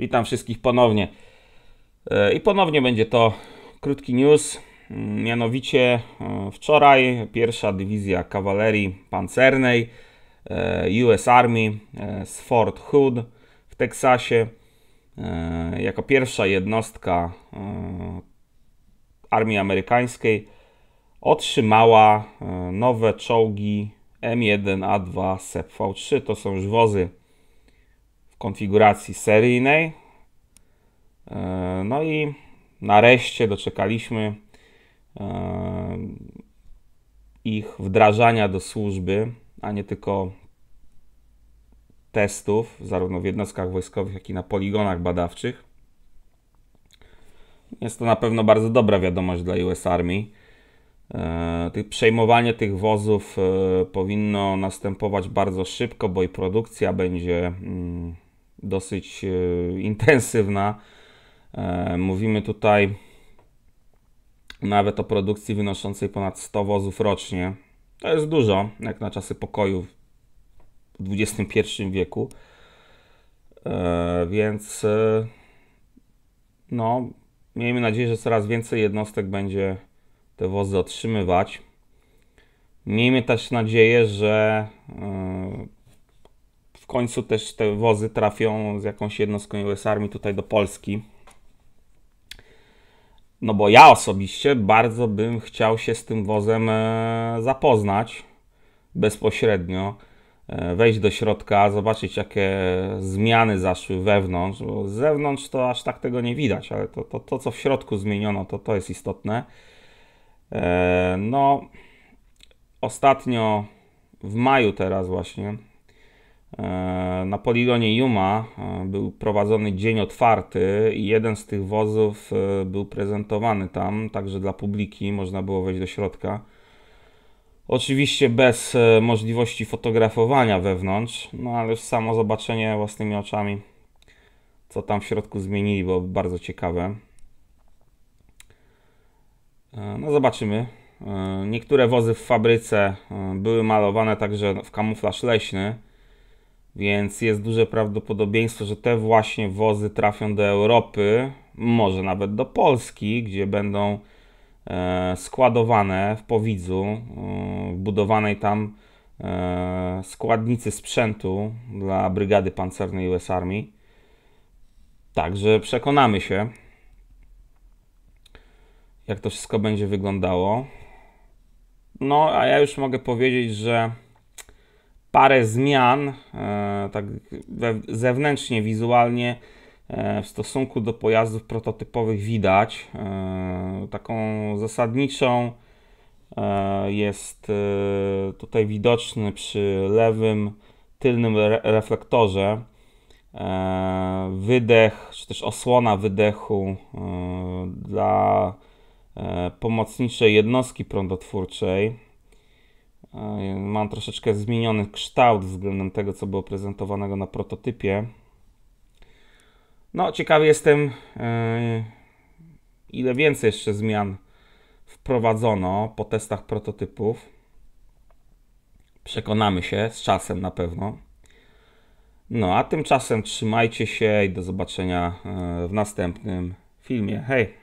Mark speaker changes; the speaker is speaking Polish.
Speaker 1: Witam wszystkich ponownie. E, I ponownie będzie to krótki news. Mm, mianowicie e, wczoraj pierwsza dywizja kawalerii pancernej e, US Army z Fort Hood w Teksasie jako pierwsza jednostka armii amerykańskiej otrzymała nowe czołgi M1A2 sepv 3 To są już wozy konfiguracji seryjnej. E, no i nareszcie doczekaliśmy e, ich wdrażania do służby, a nie tylko testów, zarówno w jednostkach wojskowych, jak i na poligonach badawczych. Jest to na pewno bardzo dobra wiadomość dla US Army. E, tych, przejmowanie tych wozów powinno następować bardzo szybko, bo i produkcja będzie mm, dosyć e, intensywna. E, mówimy tutaj nawet o produkcji wynoszącej ponad 100 wozów rocznie. To jest dużo, jak na czasy pokoju w XXI wieku. E, więc no, miejmy nadzieję, że coraz więcej jednostek będzie te wozy otrzymywać. Miejmy też nadzieję, że końcu też te wozy trafią z jakąś jednostką US Army tutaj do Polski. No bo ja osobiście bardzo bym chciał się z tym wozem e, zapoznać bezpośrednio, e, wejść do środka, zobaczyć jakie zmiany zaszły wewnątrz. Bo z zewnątrz to aż tak tego nie widać, ale to, to, to co w środku zmieniono, to, to jest istotne. E, no, ostatnio w maju teraz właśnie E, na poligonie Yuma e, był prowadzony dzień otwarty i jeden z tych wozów e, był prezentowany tam, także dla publiki można było wejść do środka. Oczywiście bez możliwości fotografowania wewnątrz, no ale już samo zobaczenie własnymi oczami, co tam w środku zmienili, było bardzo ciekawe. No zobaczymy. Niektóre wozy w fabryce były malowane także w kamuflaż leśny więc jest duże prawdopodobieństwo, że te właśnie wozy trafią do Europy, może nawet do Polski, gdzie będą e, składowane w Powidzu, e, w budowanej tam e, składnicy sprzętu dla Brygady Pancernej US Army. Także przekonamy się, jak to wszystko będzie wyglądało. No, a ja już mogę powiedzieć, że parę zmian e, tak zewnętrznie, wizualnie e, w stosunku do pojazdów prototypowych widać. E, taką zasadniczą jest tutaj widoczny przy lewym tylnym reflektorze wydech, czy też osłona wydechu dla pomocniczej jednostki prądotwórczej Mam troszeczkę zmieniony kształt względem tego, co było prezentowanego na prototypie. No, ciekawy jestem, e, ile więcej jeszcze zmian wprowadzono po testach prototypów. Przekonamy się z czasem na pewno. No, a tymczasem trzymajcie się i do zobaczenia e, w następnym filmie. Hej!